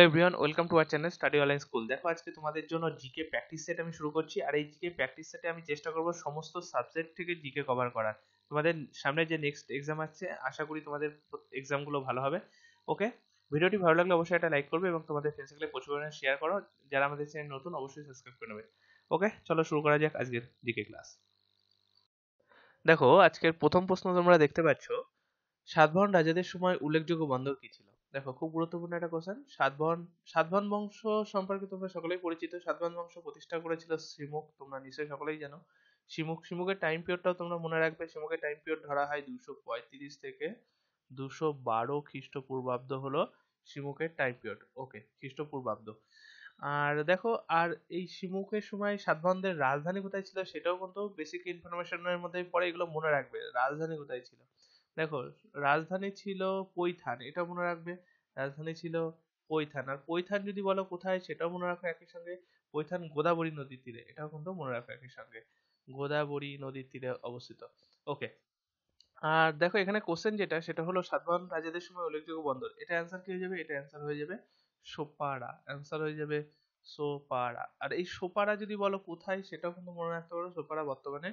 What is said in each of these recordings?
hello everyone welcome to our channel study online school দেখো আজকে তোমাদের জন্য জিকে প্র্যাকটিস সেট আমি শুরু করছি আর এই জিকে প্র্যাকটিস সেটে আমি চেষ্টা করব সমস্ত সাবজেক্ট থেকে জিকে কভার করার তোমাদের সামনে যে নেক্সট এক্সাম আছে আশা করি তোমাদের এক্সামগুলো ভালো হবে ওকে ভিডিওটি ভালো লাগলে অবশ্যই একটা লাইক করবে এবং তোমাদের ফ্রেন্ডস সার্কেলে প্রচুর পরিমাণে শেয়ার করো যারা আমাদের চ্যানেল নতুন অবশ্যই সাবস্ক্রাইব করে নেবে ওকে চলো শুরু করা যাক আজকের জিকে ক্লাস দেখো আজকের প্রথম প্রশ্ন তোমরা দেখতে পাচ্ছ সাধারণ রাজাদের সময় উল্লেখযোগ্য বন্দর কি ছিল দেখো খুব গুরুত্বপূর্ণ একটা কোশ্চেন সাতবাহন সাতবাহন বংশ সম্পর্কে তোমরা সকলেই পরিচিত সাতবাহন বংশ প্রতিষ্ঠা করেছিল শ্রীমুখ তোমরা নিশ্চয়ই সকলেই জানো শ্রীমুখ শ্রীমুখের টাইম পিরিয়ডটাও তোমরা মনে রাখবে শ্রীমুখের টাইম পিরিয়ড ধরা হয় দুশো পঁয়ত্রিশ থেকে দুশো বারো খ্রিস্টপূর্বাব্দ হলো শ্রীমুখের টাইম পিরিয়ড ওকে খ্রিস্টপূর্বাব্দ আর দেখো আর এই শিমুখের সময় সাতবাহনদের রাজধানী কোথায় ছিল সেটাও কিন্তু বেসিক ইনফরমেশনের মধ্যে পড়ে এগুলো মনে রাখবে রাজধানী কোথায় ছিল দেখো রাজধানী ছিল পৈথান এটা মনে রাখবে রাজধানী ছিল পৈথান আর পৈথান যদি বলো কোথায় সেটাও মনে রাখো একই সঙ্গে পৈথান গোদাবরী নদীর তীরে এটাও কিন্তু মনে রাখো একই সঙ্গে গোদাবরী নদীর তীরে অবস্থিত ওকে আর দেখো এখানে কোশ্চেন যেটা সেটা হলো সাধারণ রাজাদের সময় উল্লেখযোগ্য বন্দর এটা অ্যান্সার কি হয়ে যাবে এটা অ্যান্সার হয়ে যাবে সোপারা অ্যান্সার হয়ে যাবে সোপারা আর এই সোপারা যদি বলো কোথায় সেটাও কিন্তু মনে রাখতে পারো সোপারা বর্তমানে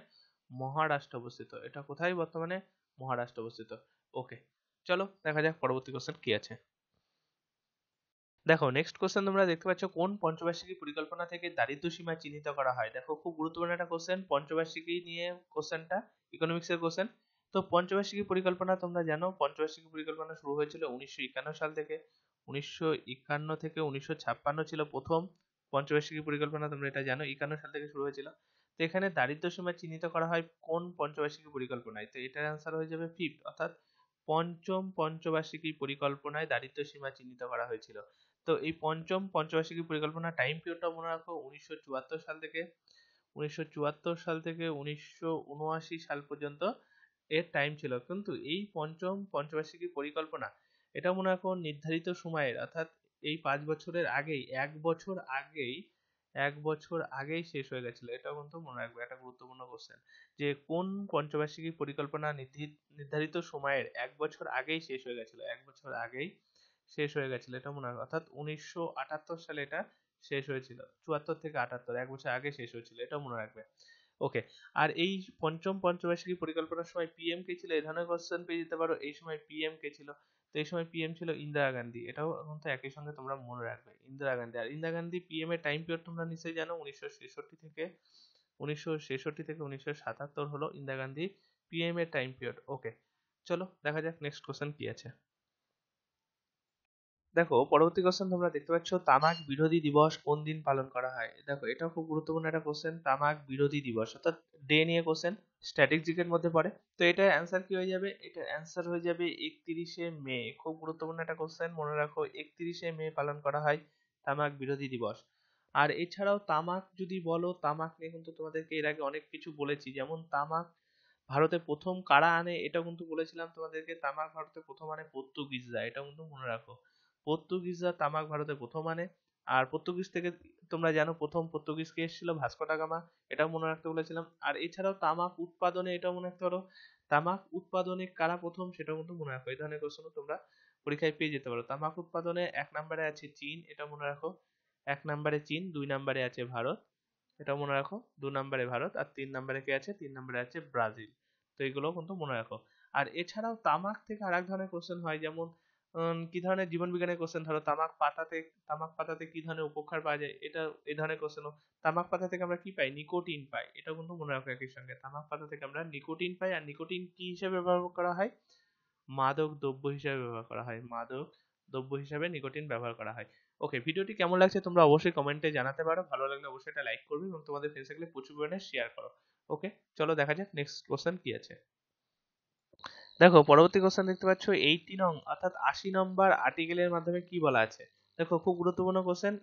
মহারাষ্ট্র অবস্থিত এটা কোথায় বর্তমানে মহারাষ্ট্র অবস্থিত ওকে চলো দেখা যাক পরবর্তী কোশ্চেন কি আছে দেখো নেক্সট কোশ্চেন তোমরা দেখতে পাচ্ছ কোন পঞ্চবার্ষিকী পরিকল্পনা থেকে দারিদ্র সীমা চিহ্নিত করা হয় দেখো খুব গুরুত্বপূর্ণ একটা কোশ্চেন পঞ্চবার্ষিকী নিয়ে কোশ্চেনটা ইকোনমিক্স এর কোশ্চেন তো পঞ্চবার্ষিকী পরিকল্পনা তোমরা জানো পঞ্চবার্ষিকী পরিকল্পনা শুরু হয়েছিল উনিশশো সাল থেকে উনিশশো থেকে উনিশশো ছিল প্রথম পঞ্চবার্ষিকী পরিকল্পনা তোমরা এটা জানো একান্ন সাল থেকে শুরু হয়েছিল তো এখানে দারিদ্র সীমা চিহ্নিত করা হয় কোন পঞ্চবার্ষিকী পরিকল্পনায় তো এটার অ্যান্সার হয়ে যাবে ফিফথ অর্থাৎ পঞ্চম পঞ্চবার্ষিকী পরিকল্পনায় দারিদ্র সীমা চিহ্নিত করা হয়েছিল তো এই পঞ্চম পঞ্চবার্ষিকী পরিকল্পনা টাইম পিরিয়ডটা মনে রাখো উনিশশো চুয়াত্তর সাল থেকে উনিশশো চুয়াত্তর সাল থেকে উনিশশো উনআশি সাল পর্যন্ত এর টাইম ছিল কিন্তু এই পঞ্চম পঞ্চবার্ষিকী পরিকল্পনা এটা মনে রাখো নির্ধারিত সময়ের অর্থাৎ এই পাঁচ বছরের আগেই এক বছর আগেই এক বছর আগেই শেষ হয়ে গেছিল এটাও কিন্তু মনে রাখবে একটা গুরুত্বপূর্ণ কোশ্চেন যে কোন পঞ্চবার্ষিকী পরিকল্পনা নির্ধারিত সময়ের এক বছর আগেই শেষ হয়ে গেছিল এক বছর আগেই শেষ হয়ে গেছিল এটা মনে রাখবে অর্থাৎ উনিশশো আটাত্তর সালে এটা শেষ হয়েছিল চুয়াত্তর থেকে আটাত্তর এক বছর আগে শেষ হয়েছিল এটা মনে রাখবে ওকে আর এই পঞ্চম পঞ্চবার্ষিকী পরিকল্পনার সময় পিএম কে ছিল এ ধরনের কোশ্চেন পেয়ে যেতে পারো এই সময় পিএম কে ছিল এই সময় PM ছিল ইন্দিরা গান্ধী এটাও কিন্তু একই সঙ্গে তোমরা মনে রাখবে ইন্দিরা গান্ধী আর ইন্দিরা গান্ধী PM এর time period তোমরা নিশ্চয়ই জানো উনিশশো ছেষট্টি থেকে উনিশশো ছেষট্টি থেকে উনিশশো সাতাত্তর হলো ইন্দিরা গান্ধী PM এর time period okay চলো দেখা যাক next question কি আছে দেখো পরবর্তী কোশ্চেন তোমরা দেখতে পাচ্ছ তামাক বিরোধী দিবস কোন দিন পালন করা হয় দেখো এটা খুব গুরুত্বপূর্ণ একটা কোশ্চেন তামাক বিরোধী দিবস অর্থাৎ ডে নিয়ে কোশ্চেন স্ট্র্যাটেজিকের মধ্যে পড়ে তো এটা অ্যান্সার কি হয়ে যাবে এটা অ্যান্সার হয়ে যাবে একত্রিশে মে খুব গুরুত্বপূর্ণ একটা কোশ্চেন মনে রাখো একত্রিশে মে পালন করা হয় তামাক বিরোধী দিবস আর এছাড়াও তামাক যদি বলো তামাক নিয়ে কিন্তু তোমাদেরকে এর আগে অনেক কিছু বলেছি যেমন তামাক ভারতে প্রথম কারা আনে এটা কিন্তু বলেছিলাম তোমাদেরকে তামাক ভারতে প্রথম আনে পর্তুগিজরা এটা কিন্তু মনে রাখো পর্তুগিজরা তামাক ভারতে প্রথম আনে আর পর্তুগিজ থেকে তোমরা জানো প্রথম পর্তুগিজ কে এসেছিল ভাস্কো গামা এটাও মনে রাখতে বলেছিলাম আর এছাড়াও তামাক উৎপাদনে এটাও মনে রাখতে পারো তামাক উৎপাদনে কারা প্রথম সেটাও কিন্তু মনে রাখো এই ধরনের কোশ্চেনও তোমরা পরীক্ষায় পেয়ে যেতে পারো তামাক উৎপাদনে এক নাম্বারে আছে চীন এটা মনে রাখো এক নাম্বারে চীন দুই নাম্বারে আছে ভারত এটা মনে রাখো দু নাম্বারে ভারত আর তিন নাম্বারে কে আছে তিন নাম্বারে আছে ব্রাজিল তো এগুলো কিন্তু মনে রাখো আর এছাড়াও তামাক থেকে আরেক ধরনের কোশ্চেন হয় যেমন কি ধরনের জীবন বিজ্ঞানের কোশ্চেন ধরো তামাক পাতাতে তামাক পাতাতে কি ধরনের উপকার পাওয়া যায় এটা এই ধরনের কোশ্চেনও তামাক পাতা থেকে আমরা কি পাই নিকোটিন পাই এটা কিন্তু মনে রাখো একই সঙ্গে তামাক পাতা থেকে আমরা নিকোটিন পাই আর নিকোটিন কি হিসেবে ব্যবহার করা হয় মাদক দ্রব্য হিসেবে ব্যবহার করা হয় মাদক দ্রব্য হিসাবে নিকোটিন ব্যবহার করা হয় ওকে ভিডিওটি কেমন লাগছে তোমরা অবশ্যই কমেন্টে জানাতে পারো ভালো লাগলে অবশ্যই এটা লাইক করবে এবং তোমাদের ফ্রেন্ডস থাকলে প্রচুর পরিমাণে শেয়ার করো ওকে চলো দেখা যাক নেক্সট কোশ্চেন কি আছে দেখো পরবর্তী কোশ্চেন দেখতে পাচ্ছ এইটি নং অর্থাৎ আশি নম্বর আর্টিকেলের মাধ্যমে কি বলা আছে দেখো খুব গুরুত্বপূর্ণ কোশ্চেন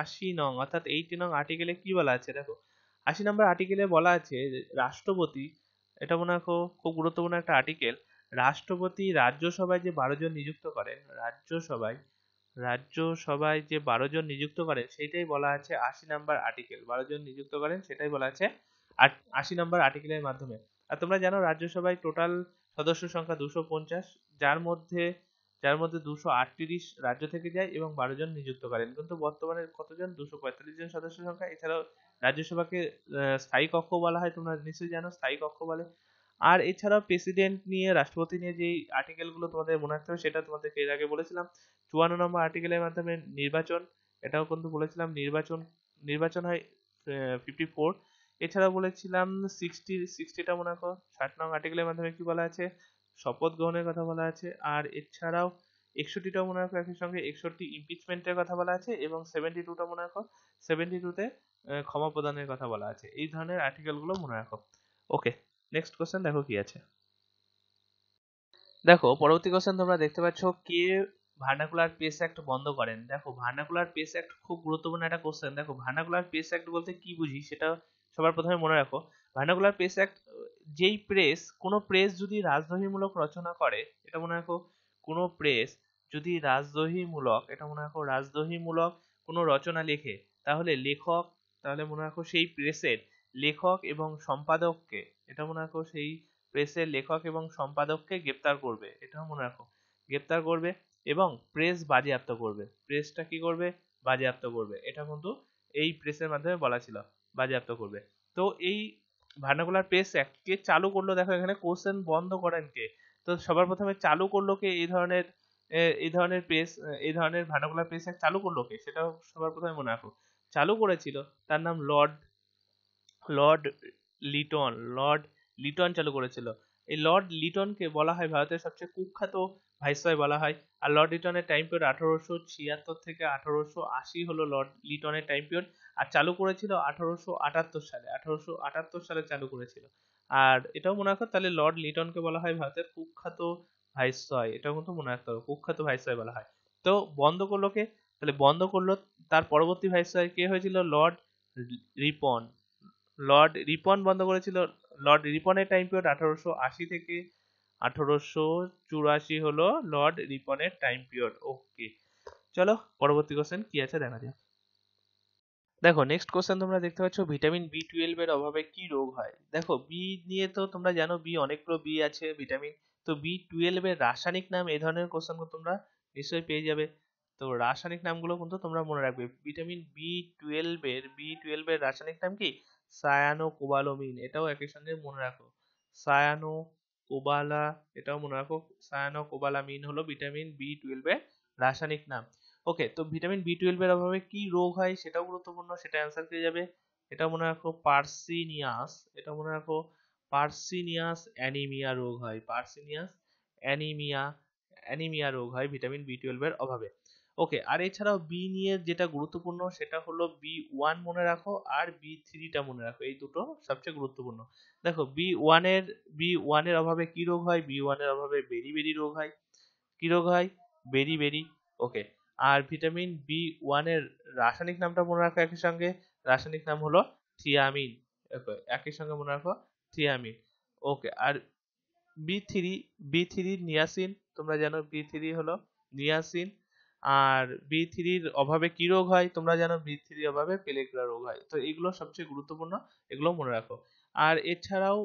আশি নং অর্থাৎ এইটি নং আর্টিকেলে কি বলা আছে দেখো আশি নম্বর আর্টিকেলে বলা আছে রাষ্ট্রপতি এটা মনে রাখো খুব গুরুত্বপূর্ণ একটা আর্টিকেল রাষ্ট্রপতি রাজ্যসভায় যে বারো জন নিযুক্ত করেন রাজ্যসভায় রাজ্যসভায় যে বারো জন নিযুক্ত করেন সেটাই বলা আছে আশি নম্বর আর্টিকেল বারো জন নিযুক্ত করেন সেটাই বলা আছে আশি নম্বর আর্টিকেলের মাধ্যমে আর তোমরা জানো রাজ্যসভায় টোটাল সদস্য সংখ্যা দুশো পঞ্চাশ যার মধ্যে যার মধ্যে দুশো আটত্রিশ রাজ্য থেকে যায় এবং বারো জন নিযুক্ত করেন কিন্তু বর্তমানে কতজন দুশো পঁয়তাল্লিশ জন সদস্য সংখ্যা এছাড়াও রাজ্যসভাকে স্থায়ী কক্ষ বলা হয় তোমরা নিশ্চয়ই জানো স্থায়ী কক্ষ বলে আর এছাড়াও প্রেসিডেন্ট নিয়ে রাষ্ট্রপতি নিয়ে যে আর্টিকেলগুলো তোমাদের মনে রাখতে হবে সেটা তোমাদেরকে এর আগে বলেছিলাম চুয়ান্ন নম্বর আর্টিকেলের মাধ্যমে নির্বাচন এটাও কিন্তু বলেছিলাম নির্বাচন নির্বাচন হয় ফিফটি ফোর এছাড়া বলেছিলাম সিক্সটি সিক্সটিটা মনে করো ষাট নং আর্টিকেলের মাধ্যমে কি বলা আছে শপথ গ্রহণের কথা বলা আছে আর এছাড়াও একষট্টিটাও মনে রাখো একই সঙ্গে একষট্টি ইম্পিচমেন্টের কথা বলা আছে এবং সেভেন্টি টুটা মনে রাখো সেভেন্টি টুতে ক্ষমা প্রদানের কথা বলা আছে এই ধরনের আর্টিকেলগুলো মনে রাখো ওকে নেক্সট কোয়েশ্চেন দেখো কি আছে দেখো পরবর্তী কোশ্চেন তোমরা দেখতে পাচ্ছ কে ভার্নাকুলার পেস অ্যাক্ট বন্ধ করেন দেখো ভার্নাকুলার পেস অ্যাক্ট খুব গুরুত্বপূর্ণ একটা কোশ্চেন দেখো ভার্নাকুলার পেস অ্যাক্ট বলতে কি বুঝি সেটা সবার প্রথমে মনে রাখো ভার্নাকুলার প্রেস অ্যাক্ট যেই প্রেস কোনো প্রেস যদি রাজদ্রোহীমূলক রচনা করে এটা মনে রাখো কোনো প্রেস যদি রাজদ্রোহীমূলক এটা মনে রাখো রাজদ্রোহীমূলক কোনো রচনা লেখে তাহলে লেখক তাহলে মনে রাখো সেই প্রেসের লেখক এবং সম্পাদককে এটা মনে রাখো সেই প্রেসের লেখক এবং সম্পাদককে গ্রেপ্তার করবে এটাও মনে রাখো গ্রেপ্তার করবে এবং প্রেস বাজেয়াপ্ত করবে প্রেসটা কি করবে বাজেয়াপ্ত করবে এটা কিন্তু এই প্রেসের মাধ্যমে বলা ছিল বাজেয়াপ্ত করবে তো এই ভার্নাকুলার পেস কে চালু করলো দেখো এখানে কোশ্চেন বন্ধ করেন কে তো সবার প্রথমে চালু করলো কে এই ধরনের এই ধরনের পেস এই ধরনের ভার্নাকুলার পেস অ্যাক্ট চালু করলো কে সেটাও সবার প্রথমে মনে রাখো চালু করেছিল তার নাম lord lord Lytton lord Lytton চালু করেছিল এই লর্ড লিটনকে বলা হয় ভারতের সবচেয়ে কুখ্যাত ভাইসরয় বলা হয় আর লর্ড লিটনের টাইম পিরিয়ড আঠারোশো ছিয়াত্তর থেকে আঠারোশো আশি হলো লর্ড লিটনের টাইম পিরিয়ড আর চালু করেছিল আঠারোশো আটাত্তর সালে আঠারোশো আটাত্তর সালে চালু করেছিল আর এটাও মনে রাখো তাহলে লর্ড লিটনকে বলা হয় ভারতের কুখ্যাত ভাইসরয় এটাও কিন্তু মনে রাখতে হবে কুখ্যাত ভাইসরয় বলা হয় তো বন্ধ করলো কে তাহলে বন্ধ করলো তার পরবর্তী ভাইসরয় কে হয়েছিল লর্ড রিপন লর্ড রিপন বন্ধ করেছিল লর্ড রিপনের টাইম পিরিয়ড আঠারোশো আশি থেকে আঠারোশো চুরাশি হলো লর্ড রিপনের টাইম পিরিয়ড ওকে চলো পরবর্তী কোশ্চেন কি আছে দেখা যাক দেখো নেক্সট কোশ্চেন তোমরা দেখতে পাচ্ছ ভিটামিন বি টুয়েলভ এর অভাবে কি রোগ হয় দেখো বি নিয়ে তো তোমরা জানো বি অনেকগুলো বি আছে ভিটামিন তো বি টুয়েলভ এর রাসায়নিক নাম এই ধরনের কোশ্চেন তোমরা নিশ্চয়ই পেয়ে যাবে তো রাসায়নিক নামগুলো কিন্তু তোমরা মনে রাখবে ভিটামিন বি টুয়েলভ এর বি টুয়েলভ এর রাসায়নিক নাম কি সায়ানো কোবালোমিন এটাও একই সঙ্গে মনে রাখো সায়ানো কোবালা এটাও মনে রাখো সায়ানো কোবালামিন হলো ভিটামিন বি টুয়েলভের রাসায়নিক নাম ওকে তো ভিটামিন বি টুয়েলভের অভাবে কি রোগ হয় সেটাও গুরুত্বপূর্ণ সেটা অ্যান্সার পেয়ে যাবে এটা মনে রাখো পার্সিনিয়াস এটা মনে রাখো পার্সিনিয়াস অ্যানিমিয়া রোগ হয় পার্সিনিয়াস অ্যানিমিয়া অ্যানিমিয়া রোগ হয় ভিটামিন বি টুয়েলভের অভাবে ওকে আর এছাড়াও বি নিয়ে যেটা গুরুত্বপূর্ণ সেটা হলো বি ওয়ান মনে রাখো আর বি থ্রিটা মনে রাখো এই দুটো সবচেয়ে গুরুত্বপূর্ণ দেখো বি ওয়ানের বি ওয়ানের অভাবে কি রোগ হয় বি ওয়ানের অভাবে বেরি বেরি রোগ হয় কি রোগ হয় বেরি বেরি ওকে আর ভিটামিন বি ওয়ানের রাসায়নিক নামটা মনে রাখো একই সঙ্গে রাসায়নিক নাম হলো থিয়ামিন একই সঙ্গে মনে রাখো থিয়ামিন ওকে আর B three B three niacin তোমরা জানো বি থ্রি হলো নিয়াসিন আর বি থ্রির অভাবে কি রোগ হয় তোমরা জানো বি থ্রির অভাবে পেলেগ্রা রোগ হয় তো এগুলো সবচেয়ে গুরুত্বপূর্ণ এগুলো মনে রাখো আর এছাড়াও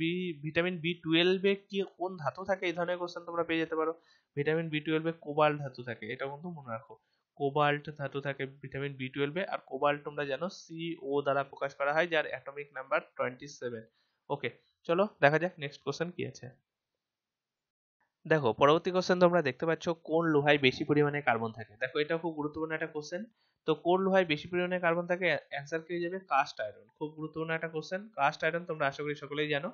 বি ভিটামিন বি টুয়েলভে কি কোন ধাতু থাকে এই ধরনের কোশ্চেন তোমরা পেয়ে যেতে পারো ভিটামিন বি টুয়েলভে কোবাল্ট ধাতু থাকে এটা কিন্তু মনে রাখো কোবাল্ট ধাতু থাকে ভিটামিন বি টুয়েলভে আর কোবাল্ট তোমরা জানো সি ও দ্বারা প্রকাশ করা হয় যার atomic number twenty seven okay চলো দেখা যাক নেক্সট কোশ্চেন কি আছে দেখো পরবর্তী কোশ্চেন তোমরা দেখতে পাচ্ছ কোন লোহায় বেশি পরিমাণে কার্বন থাকে দেখো এটা খুব গুরুত্বপূর্ণ একটা কোশ্চেন তো কোন লোহায় বেশি পরিমাণে কার্বন থাকে অ্যান্সার কি যাবে কাস্ট আয়রন খুব গুরুত্বপূর্ণ একটা কোশ্চেন কাস্ট আয়রন তোমরা আশা করি সকলেই জানো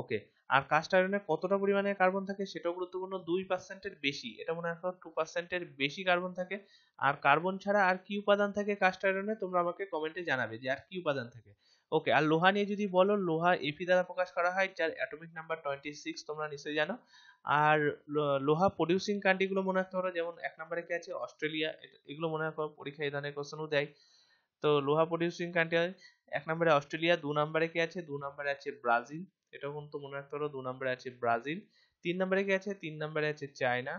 ওকে আর কাস্ট আয়রনে কতটা পরিমাণে কার্বন থাকে সেটাও গুরুত্বপূর্ণ দুই পার্সেন্টের বেশি এটা মনে রাখো টু পার্সেন্টের বেশি কার্বন থাকে আর কার্বন ছাড়া আর কি উপাদান থাকে কাস্ট আয়রনে তোমরা আমাকে কমেন্টে জানাবে যে আর কি উপাদান থাকে ওকে আর লোহা নিয়ে যদি বলো লোহা এফি দ্বারা প্রকাশ করা হয় যার অ্যাটমিক নাম্বার টোয়েন্টি সিক্স তোমরা নিশ্চয়ই জানো আর লোহা প্রডিউসিং কান্ট্রিগুলো মনে রাখতে পারো যেমন এক নম্বরে কি আছে অস্ট্রেলিয়া এগুলো মনে রাখো পরীক্ষায় ধরনের কোশ্চেনও দেয় তো লোহা প্রডিউসিং কান্ট্রি এক নম্বরে অস্ট্রেলিয়া দু নম্বরে কি আছে দু নম্বরে আছে ব্রাজিল এটা কিন্তু মনে রাখতে পারো দু নম্বরে আছে ব্রাজিল তিন নম্বরে কি আছে তিন নম্বরে আছে চায়না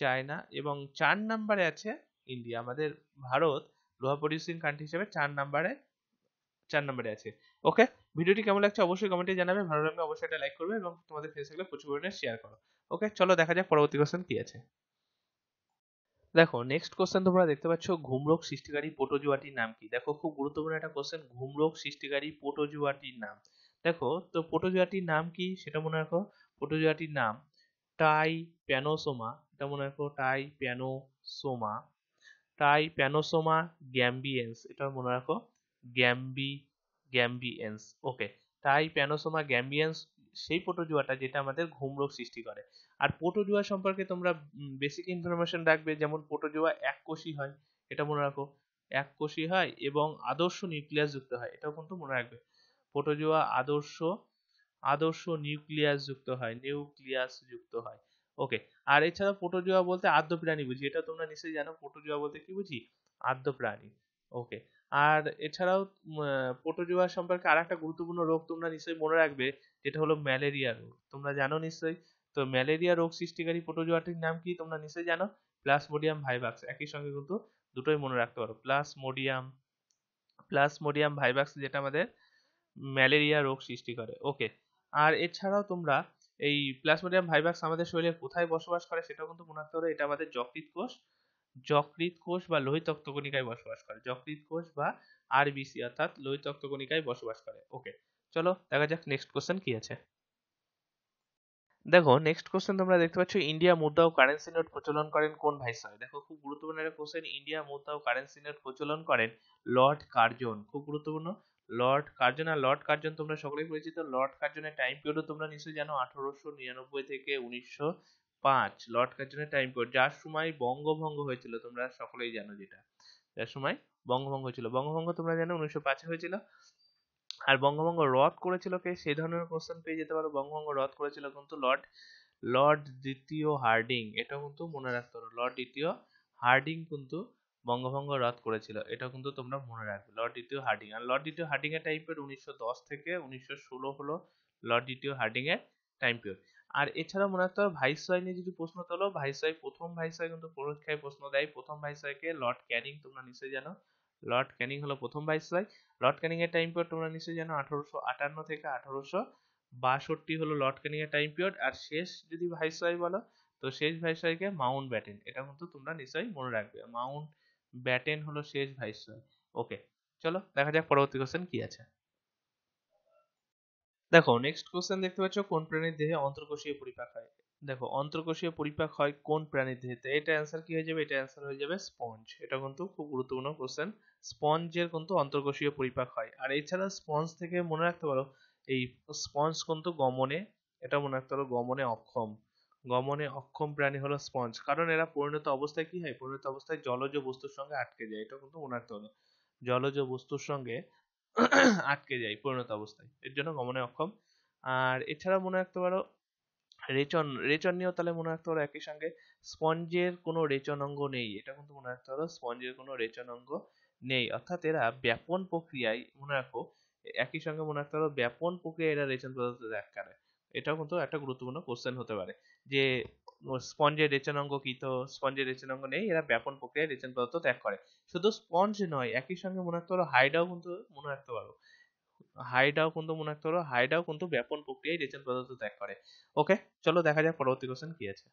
চায়না এবং চার নম্বরে আছে ইন্ডিয়া আমাদের ভারত লোহা প্রডিউসিং কান্ট্রি হিসেবে চার নম্বরে চার নম্বরে আছে ওকে ভিডিওটি কেমন লাগছে অবশ্যই কমেন্টে জানাবে ভালো লাগলে অবশ্যই একটা লাইক করবে এবং তোমাদের ফেসবুকে থাকলে প্রচুর পরিমাণে শেয়ার করো ওকে চলো দেখা যাক পরবর্তী কোশ্চেন কি আছে দেখো নেক্সট কোশ্চেন তোমরা দেখতে পাচ্ছ ঘুমরোগ সৃষ্টিকারী পোটোজুয়াটির নাম কি দেখো খুব গুরুত্বপূর্ণ একটা কোশ্চেন ঘুমরোগ সৃষ্টিকারী পোটোজুয়াটির নাম দেখো তো পোটোজুয়াটির নাম কি সেটা মনে রাখো পোটোজুয়াটির নাম টাই প্যানোসোমা এটা মনে রাখো টাই প্যানোসোমা টাই প্যানোসোমা গ্যাম্বিয়েন্স এটা মনে রাখো গ্যাম্বি গ্যাম্বিয়েন্স ওকে তাই প্যানোসোমা গ্যাম্বিয়েন্স সেই প্রোটোজুয়াটা যেটা আমাদের ঘুমরোগ সৃষ্টি করে আর প্রোটোজুয়া সম্পর্কে তোমরা বেসিক ইনফরমেশন রাখবে যেমন প্রোটোজুয়া কোষি হয় এটা মনে রাখো এক কোষি হয় এবং আদর্শ নিউক্লিয়াস যুক্ত হয় এটাও কিন্তু মনে রাখবে প্রোটোজুয়া আদর্শ আদর্শ নিউক্লিয়াস যুক্ত হয় নিউক্লিয়াস যুক্ত হয় ওকে আর এছাড়া প্রোটোজোয়া বলতে আদ্য প্রাণী বুঝি এটা তোমরা নিশ্চয়ই জানো প্রোটোজোয়া বলতে কি বুঝি আদ্য প্রাণী ওকে আর এছাড়াও প্রোটোজোয়া সম্পর্কে আর একটা গুরুত্বপূর্ণ রোগ তোমরা নিশ্চয়ই মনে রাখবে যেটা হলো ম্যালেরিয়া রোগ তোমরা জানো নিশ্চয়ই তো ম্যালেরিয়া রোগ সৃষ্টিকারী প্রোটোজোয়াটির নাম কি তোমরা নিশ্চয়ই জানো প্লাসমোডিয়াম ভাইভাক্স একই সঙ্গে কিন্তু দুটোই মনে রাখতে পারো প্লাসমোডিয়াম প্লাসমোডিয়াম ভাইভাক্স যেটা আমাদের ম্যালেরিয়া রোগ সৃষ্টি করে ওকে আর এছাড়াও তোমরা এই প্লাসমোডিয়াম ভাইভাক্স আমাদের শরীরে কোথায় বসবাস করে সেটাও কিন্তু মনে রাখতে হবে এটা আমাদের যকৃত কোষ যকৃৎ কোষ বা লোহিত রক্তকণিকায় বসবাস করে যকৃৎ কোষ বা আরবিসি অর্থাৎ লোহিত রক্তকণিকায় বসবাস করে ওকে চলো দেখা যাক নেক্সট কোশ্চেন কি আছে দেখো নেক্সট কোশ্চেন তোমরা দেখতে পাচ্ছ ইন্ডিয়া মুদ্রা ও কারেন্সি নোট প্রচলন করেন কোন ভাইসরয় দেখো খুব গুরুত্বপূর্ণ একটা কোশ্চেন ইন্ডিয়া মুদ্রা ও কারেন্সি নোট প্রচলন করেন লর্ড কার্জন খুব গুরুত্বপূর্ণ লর্ড কার্জন আর লর্ড কার্জন তোমরা সকলেই পরিচিত লর্ড কার্জনের টাইম পিরিয়ড তোমরা নিশ্চয়ই জানো আঠারোশো নিরানব্বই থেকে উনিশশো পাঁচ লর্ড কার্জনের টাইম কোড যার সময় বঙ্গভঙ্গ হয়েছিল তোমরা সকলেই জানো যেটা যার সময় বঙ্গভঙ্গ হয়েছিল বঙ্গভঙ্গ তোমরা জানো উনিশশো পাঁচে হয়েছিল আর বঙ্গভঙ্গ রদ করেছিল কে সেই ধরনের কোশ্চেন পেয়ে যেতে পারো বঙ্গভঙ্গ রদ করেছিল কিন্তু লর্ড লর্ড দ্বিতীয় হার্ডিং এটা কিন্তু মনে রাখতে পারো লর্ড দ্বিতীয় হার্ডিং কিন্তু বঙ্গভঙ্গ রদ করেছিল এটা কিন্তু তোমরা মনে রাখবে লর্ড দ্বিতীয় হার্ডিং আর লর্ড দ্বিতীয় হার্ডিং এর টাইম পিরিয়ড উনিশশো দশ থেকে উনিশশো ষোলো হলো লর্ড দ্বিতীয় হার্ডিং এর টাইম পিরিয়ড আর এছাড়া মনে রাখতে হবে ভাইসরয় নিয়ে যদি প্রশ্ন তোলো ভাইসরয় প্রথম ভাইসরয় কিন্তু পরীক্ষায় প্রশ্ন দেয় প্রথম ভাইসরয়কে লর্ড ক্যানিং তোমরা নিশ্চয়ই জানো লর্ড ক্যানিং হলো প্রথম ভাইসরয় লর্ড ক্যানিং এর টাইম পিরিয়ড তোমরা নিশ্চয়ই জানো আঠারোশো আটান্ন থেকে আঠারোশো বাষট্টি হলো লর্ড ক্যানিং এর টাইম পিরিয়ড আর শেষ যদি ভাইসরয় বলো তো শেষ ভাইসরয়কে মাউন্ট ব্যাটেন এটা কিন্তু তোমরা নিশ্চয়ই মনে রাখবে মাউন্ট ব্যাটেন হলো শেষ ভাইসরয় ওকে চলো দেখা যাক পরবর্তী কোশ্চেন কি আছে দেখো নেক্সট কোশ্চেন দেখতে পাচ্ছ কোন প্রাণীর দেহে অন্তর্কোষীয় পরিপাক হয় দেখো অন্তর্কোষীয় পরিপাক হয় কোন প্রাণীর দেহেতে এটা অ্যান্সার কি হয়ে যাবে এটা অ্যান্সার হয়ে যাবে স্পঞ্জ এটা কিন্তু খুব গুরুত্বপূর্ণ কোশ্চেন স্পঞ্জের কিন্তু অন্তর্কোষীয় পরিপাক হয় আর এছাড়া স্পঞ্জ থেকে মনে রাখতে পারো এই স্পঞ্জ কিন্তু গমনে এটা মনে রাখতে পারো গমনে অক্ষম গমনে অক্ষম প্রাণী হলো স্পঞ্জ কারণ এরা পরিণত অবস্থায় কি হয় পরিণত অবস্থায় জলজ বস্তুর সঙ্গে আটকে যায় এটা কিন্তু মনে রাখতে হবে জলজ বস্তুর সঙ্গে আটকে যায় পরিণত অবস্থায় এর জন্য গমনে অক্ষম আর এছাড়া মনে রাখতে পারো রেচন রেচন নিয়েও তাহলে মনে রাখতে পারো একই সঙ্গে স্পঞ্জের কোনো রেচন অঙ্গ নেই এটা কিন্তু মনে রাখতে পারো স্পঞ্জের কোনো রেচন অঙ্গ নেই অর্থাৎ এরা ব্যাপন প্রক্রিয়ায় মনে রাখো একই সঙ্গে মনে রাখতে পারো ব্যাপন প্রক্রিয়া এরা রেচন পদার্থ ত্যাগ করে এটাও কিন্তু একটা গুরুত্বপূর্ণ কোশ্চেন হতে পারে যে স্পঞ্জের রেচন অঙ্গ কি তো স্পঞ্জের রেচন অঙ্গ নেই এরা ব্যাপন প্রক্রিয়ায় রেচন পদার্থ ত্যাগ করে শুধু স্পঞ্জ নয় একই সঙ্গে মনে রাখতে পারো হাইডাও কিন্তু মনে রাখতে পারো হাইডাও কিন্তু মনে রাখতে পারো হাইডাও কিন্তু ব্যাপন প্রক্রিয়ায় রেচন পদার্থ ত্যাগ করে ওকে চলো দেখা যাক পরবর্তী কোশ্চেন কি আছে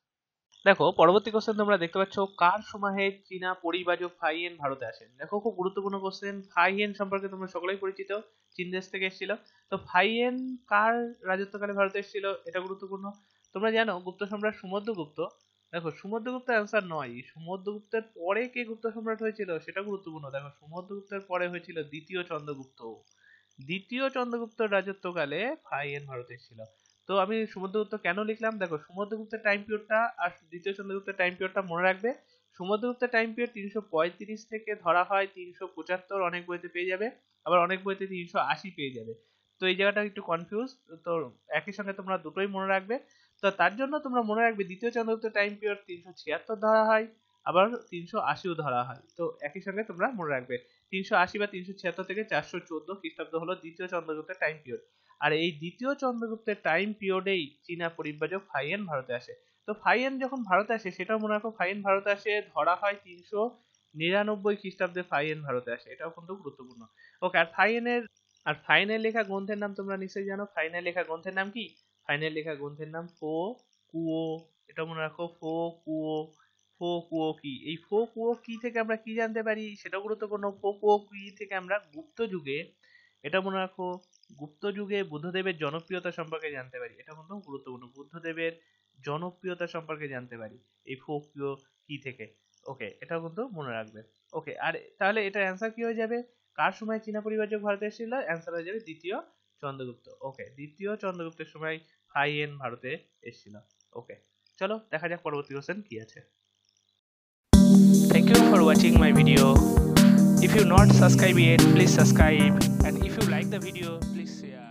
দেখো পরবর্তী কোশ্চেন তোমরা দেখতে পাচ্ছ কার সময়ে চীনা পরিবাজক ফাইয়েন ভারতে আসেন দেখো খুব গুরুত্বপূর্ণ কোশ্চেন ফাইয়েন সম্পর্কে তোমরা সকলেই পরিচিত চীন দেশ থেকে এসেছিল তো ফাইয়েন কার রাজত্বকালে ভারতে এসেছিল এটা গুরুত্বপূর্ণ তোমরা জানো গুপ্ত সম্রাট সমুদ্রগুপ্ত দেখো সুমধ্যগুপ্ত অ্যান্সার নয় সমুদ্রগুপ্তের পরে কে গুপ্ত সম্রাট হয়েছিল সেটা গুরুত্বপূর্ণ দেখো সমুদ্রগুপ্তের পরে হয়েছিল দ্বিতীয় চন্দ্রগুপ্ত দ্বিতীয় চন্দ্রগুপ্ত রাজত্বকালে ভাইয়ের ভারতে ছিল তো আমি সমুদ্রগুপ্ত কেন লিখলাম দেখো সমুদ্রগুপ্তের টাইম পিরিয়ডটা আর দ্বিতীয় চন্দ্রগুপ্তের টাইম পিরিয়ডটা মনে রাখবে সমুদ্রগুপ্তের টাইম পিরিয়ড তিনশো পঁয়ত্রিশ থেকে ধরা হয় তিনশো পঁচাত্তর অনেক বইতে পেয়ে যাবে আবার অনেক বইতে তিনশো আশি পেয়ে যাবে তো এই জায়গাটা একটু কনফিউজ তো একই সঙ্গে তোমরা দুটোই মনে রাখবে তো তার জন্য তোমরা মনে রাখবে দ্বিতীয় চন্দ্রগুপ্ত টাইম পিরিয়ড তিনশো ছিয়াত্তর ধরা হয় আবার তিনশো আশিও ধরা হয় তো একই সঙ্গে তোমরা মনে রাখবে তিনশো আশি বা তিনশো ছিয়াত্তর থেকে চারশো চোদ্দ খ্রিস্টাব্দ হলো দ্বিতীয় চন্দ্রগুপ্তের টাইম পিরিয়ড আর এই দ্বিতীয় চন্দ্রগুপ্তের টাইম পিরিয়ডেই চীনা পরিব্রাজক ফাইয়েন ভারতে আসে তো ফাইয়েন যখন ভারতে আসে সেটাও মনে রাখো ফাইয়েন ভারতে আসে ধরা হয় তিনশো নিরানব্বই খ্রিস্টাব্দে ফাইয়েন ভারতে আসে এটাও কিন্তু গুরুত্বপূর্ণ ওকে আর ফাইয়েনের আর ফাইনের লেখা গ্রন্থের নাম তোমরা নিশ্চয়ই জানো ফাইনের লেখা গ্রন্থের নাম কি ফাইনাল লেখা গ্রন্থের নাম ফো কুয়ো এটা মনে রাখো ফো কুয়ো ফো কুয়ো কি এই ফো কুয়ো কি থেকে আমরা কি জানতে পারি সেটা গুরুত্বপূর্ণ ফো কুও কি থেকে আমরা গুপ্ত যুগে এটা মনে রাখো গুপ্ত যুগে বুদ্ধদেবের জনপ্রিয়তা সম্পর্কে জানতে পারি এটা কিন্তু গুরুত্বপূর্ণ বুদ্ধদেবের জনপ্রিয়তা সম্পর্কে জানতে পারি এই ফো কুয়ো কি থেকে ওকে এটা কিন্তু মনে রাখবে ওকে আর তাহলে এটা অ্যান্সার কি হয়ে যাবে কার সময় চীনা পরিবারক ভারতে এসেছিল অ্যান্সার হয়ে যাবে দ্বিতীয় চন্দ্রগুপ্ত ওকে দ্বিতীয় চন্দ্রগুপ্তের সময় আইএন ভারতে এসেছিল ওকে চলো দেখা যাক পরবর্তী কোশ্চেন কি আছে thank you for watching my video if you not subscribe it please subscribe and if you like the video please share